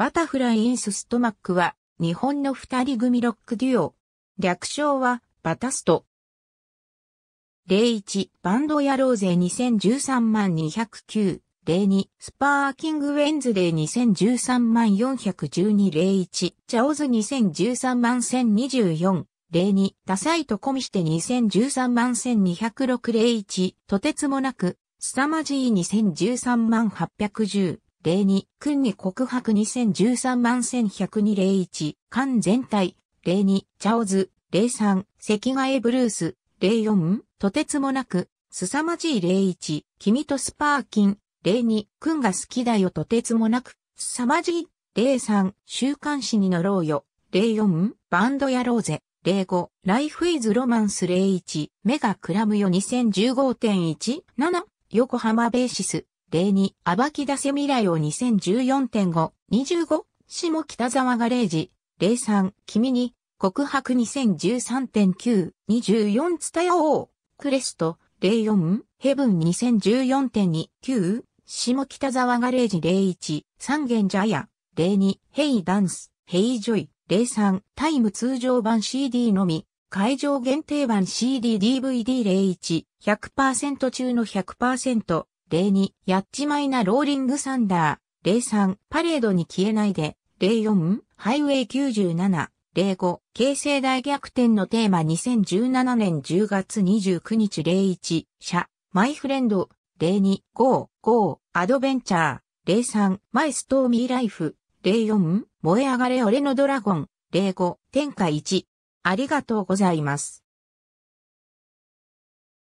バタフライ・インス・ストマックは、日本の二人組ロックデュオ。略称は、バタスト。01、バンド野郎勢2013万209。02、スパーキングウェンズデー2013万412。01、チャオズ2013万1024。02、ダサイとコミして2013万1206。01、とてつもなく、すさまじい2013万810。二く君に告白2013万110201、缶全体、零二、チャオズ、零三、赤外ブルース、零四、とてつもなく、凄まじい零一、君とスパーキン、二く君が好きだよとてつもなく、凄まじい、零三、週刊誌に乗ろうよ、零四、バンドやろうぜ、零五、ライフイズロマンス零一、目がくらむよ2015.17、横浜ベーシス、例に、暴き出せ未来を2014.5、25、下北沢ガレージ、零3、君に、告白2013.9、24伝えよう、クレスト、04、ヘブン2014.2、9、下北沢ガレージ01、三ジャヤ、02、ヘイダンス、ヘイジョイ、03、タイム通常版 CD のみ、会場限定版 CD-DVD01、100%中の100%、例2、やっちまいなローリングサンダー、例3、パレードに消えないで、例4、ハイウェイ97、例5、形成大逆転のテーマ2017年10月29日例1、社、マイフレンド、例2、ゴー、アドベンチャー、例3、マイストーミーライフ、例4、燃え上がれ俺のドラゴン、例5、天下1。ありがとうございます。